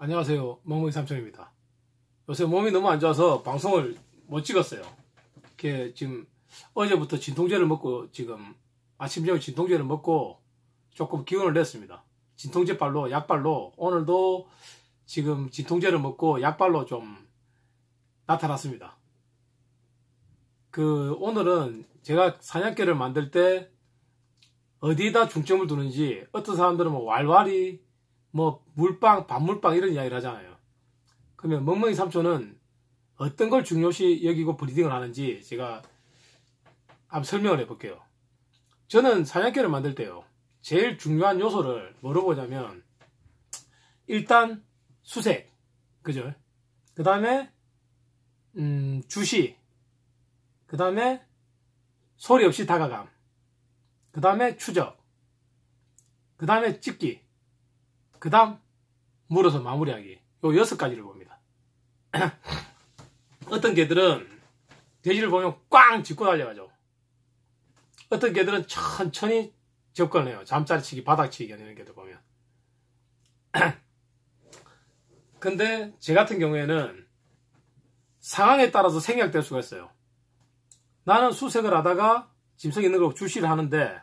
안녕하세요. 몸의 삼촌입니다. 요새 몸이 너무 안 좋아서 방송을 못 찍었어요. 이렇게 지금 어제부터 진통제를 먹고 지금 아침 저녁 진통제를 먹고 조금 기운을 냈습니다. 진통제 발로 약발로 오늘도 지금 진통제를 먹고 약발로 좀 나타났습니다. 그 오늘은 제가 사냥개를 만들 때 어디에다 중점을 두는지 어떤 사람들은 뭐 왈왈이 뭐 물빵, 밥물빵 이런 이야기를 하잖아요. 그러면 멍멍이 삼촌은 어떤 걸 중요시 여기고 브리딩을 하는지 제가 앞 설명을 해볼게요. 저는 사냥개를 만들 때요. 제일 중요한 요소를 물어보자면 일단 수색, 그죠? 그 다음에 음, 주시, 그 다음에 소리 없이 다가감, 그 다음에 추적, 그 다음에 찍기, 그 다음 물어서 마무리하기 요 여섯 가지를 봅니다. 어떤 개들은 돼지를 보면 꽝 짚고 달려가죠. 어떤 개들은 천천히 접근을 해요. 잠자리치기, 바닥치기 하는 개들 보면. 근데 제 같은 경우에는 상황에 따라서 생략될 수가 있어요. 나는 수색을 하다가 짐승이 있는 걸로 주시를 하는데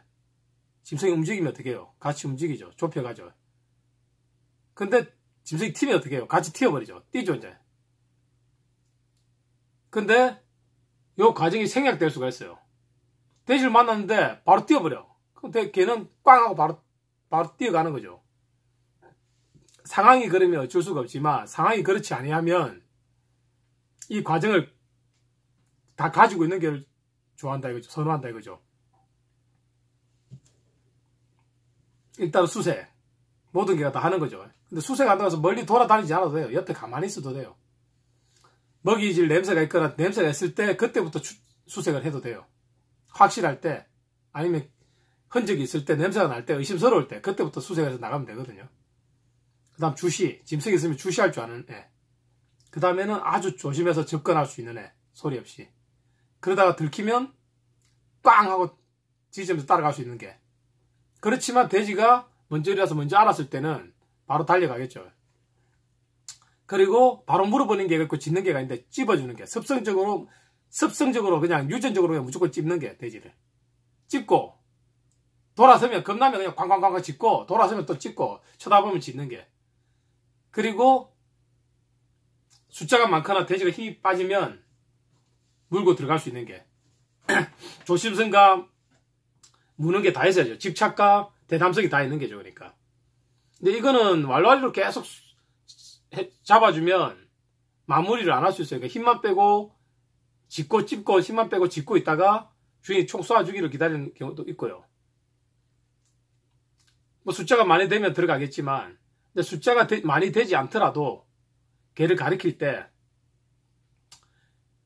짐승이 움직이면 어떻게 해요? 같이 움직이죠. 좁혀가죠. 근데 짐승이 튀면 어떻게 해요? 같이 튀어버리죠. 뛰죠, 이제. 근데 이 과정이 생략될 수가 있어요. 돼지를 만났는데 바로 뛰어버려. 근데 걔는 꽝 하고 바로, 바로 뛰어가는 거죠. 상황이 그러면 어쩔 수가 없지만 상황이 그렇지 아니하면 이 과정을 다 가지고 있는 걸 좋아한다 이거죠. 선호한다 이거죠. 일단 수세. 모든 게 다 하는 거죠. 근데 수색 안 나가서 멀리 돌아다니지 않아도 돼요. 옆에 가만히 있어도 돼요. 먹이질 냄새가 있거나 냄새가 있을 때 그때부터 추, 수색을 해도 돼요. 확실할 때 아니면 흔적이 있을 때 냄새가 날 때 의심스러울 때 그때부터 수색해서 나가면 되거든요. 그 다음 주시 짐승이 있으면 주시할 줄 아는 애. 그 다음에는 아주 조심해서 접근할 수 있는 애 소리 없이 그러다가 들키면 빵 하고 지점에서 따라갈 수 있는 게 그렇지만 돼지가 번쩍이라서 먼저 알았을 때는 바로 달려가겠죠. 그리고 바로 물어보는 게 있고 짚는 게가 있는데 찝어주는 게 습성적으로 습성적으로 그냥 유전적으로 그냥 무조건 찝는 게 돼지를 찝고 돌아서면 겁나면 그냥 광광광광 짚고 돌아서면 또 짚고 쳐다보면 짚는 게 그리고 숫자가 많거나 돼지가 힘이 빠지면 물고 들어갈 수 있는 게조심성과 무는 게 다 있어야죠 집착과 대담성이 다 있는 게죠, 그러니까. 근데 이거는 왈왈이로 계속 잡아주면 마무리를 안 할 수 있어요. 그러니까 힘만 빼고 짚고 찝고 힘만 빼고 짚고 있다가 주인이 총 쏴주기를 기다리는 경우도 있고요. 뭐 숫자가 많이 되면 들어가겠지만 근데 숫자가 되, 많이 되지 않더라도 개를 가리킬 때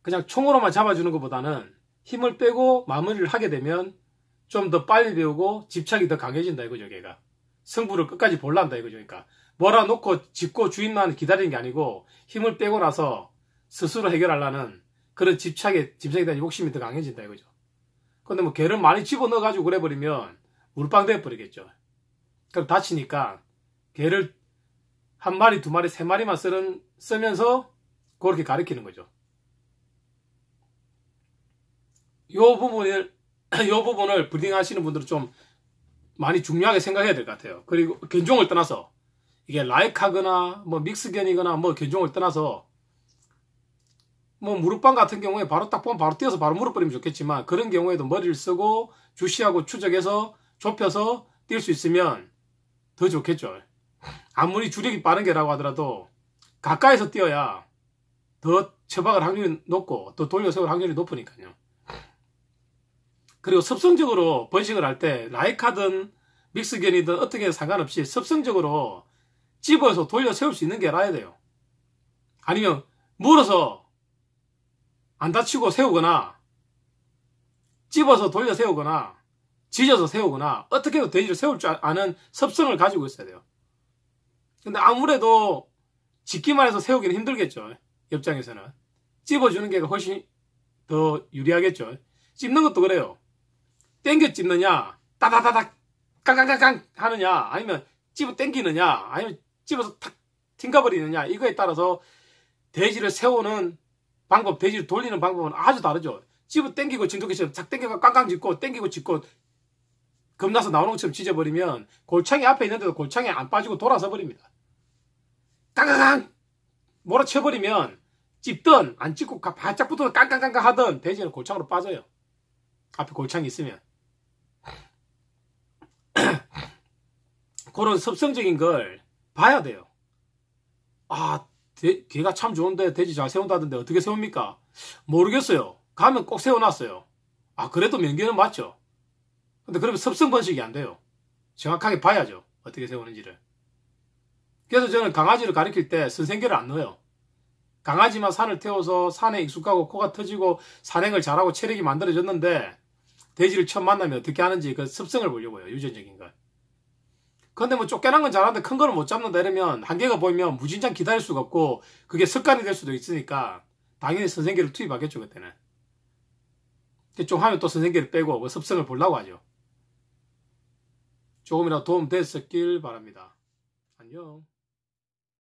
그냥 총으로만 잡아주는 것보다는 힘을 빼고 마무리를 하게 되면 좀더 빨리 배우고 집착이 더 강해진다 이거죠, 걔가. 승부를 끝까지 볼란다 이거죠. 그러니까 몰아놓고 짚고 주인만 기다리는 게 아니고 힘을 빼고 나서 스스로 해결하려는 그런 집착에 집착에 대한 욕심이 더 강해진다 이거죠. 근데 뭐 개를 많이 집어넣어가지고 그래버리면 물빵 돼버리겠죠. 그럼 다치니까 개를 한 마리, 두 마리, 세 마리만 쓰는, 쓰면서 그렇게 가르키는 거죠. 요 부분을 이 부분을 브리딩 하시는 분들은 좀 많이 중요하게 생각해야 될 것 같아요. 그리고 견종을 떠나서 이게 라이카거나 뭐 믹스견이거나 뭐 견종을 떠나서 뭐 무릎방 같은 경우에 바로 딱 보면 바로 뛰어서 바로 물어버리면 좋겠지만 그런 경우에도 머리를 쓰고 주시하고 추적해서 좁혀서 뛸 수 있으면 더 좋겠죠. 아무리 주력이 빠른 게라고 하더라도 가까이서 뛰어야 더 처박을 확률이 높고 더 돌려 세울 확률이 높으니까요. 그리고 습성적으로 번식을 할 때 라이카든 믹스견이든 어떻게 상관없이 습성적으로 집어서 돌려 세울 수 있는 게 라야 돼요. 아니면 물어서 안 다치고 세우거나 집어서 돌려 세우거나 지져서 세우거나 어떻게도 돼지를 세울 줄 아, 아는 습성을 가지고 있어야 돼요. 근데 아무래도 짓기만 해서 세우기는 힘들겠죠. 옆장에서는. 집어주는 게 훨씬 더 유리하겠죠. 찝는 것도 그래요. 땡겨 찝느냐, 따다다닥, 깡깡깡깡 하느냐, 아니면 집어 땡기느냐, 아니면 집어서 탁 튕겨버리느냐, 이거에 따라서 돼지를 세우는 방법, 돼지를 돌리는 방법은 아주 다르죠. 집어 땡기고 진돗개처럼 착 땡겨가 깡깡 짚고 땡기고 짚고 겁나서 나오는 것처럼 짖어버리면 골창이 앞에 있는데도 골창이 안 빠지고 돌아서 버립니다. 깡깡깡 몰아쳐버리면 찝든 안찍고 바짝 붙어서 깡깡깡깡 하던 돼지는 골창으로 빠져요. 앞에 골창이 있으면. 그런 습성적인 걸 봐야 돼요. 아, 대, 개가 참 좋은데 돼지 잘 세운다던데 어떻게 세웁니까? 모르겠어요. 가면 꼭 세워놨어요. 아, 그래도 명견는 맞죠. 근데 그러면 습성 번식이 안 돼요. 정확하게 봐야죠. 어떻게 세우는지를. 그래서 저는 강아지를 가르칠 때 선생교를 안 넣어요. 강아지만 산을 태워서 산에 익숙하고 코가 터지고 산행을 잘하고 체력이 만들어졌는데 돼지를 처음 만나면 어떻게 하는지 그 습성을 보려고요. 유전적인 걸. 근데 뭐 쫓겨난 건 잘하는데 큰 거는 못 잡는다 이러면 한계가 보이면 무진장 기다릴 수가 없고 그게 습관이 될 수도 있으니까 당연히 선생계를 투입하겠죠 그때는 좀 하면 또 선생계를 빼고 그 습성을 보려고 하죠 조금이라도 도움 됐었길 바랍니다 안녕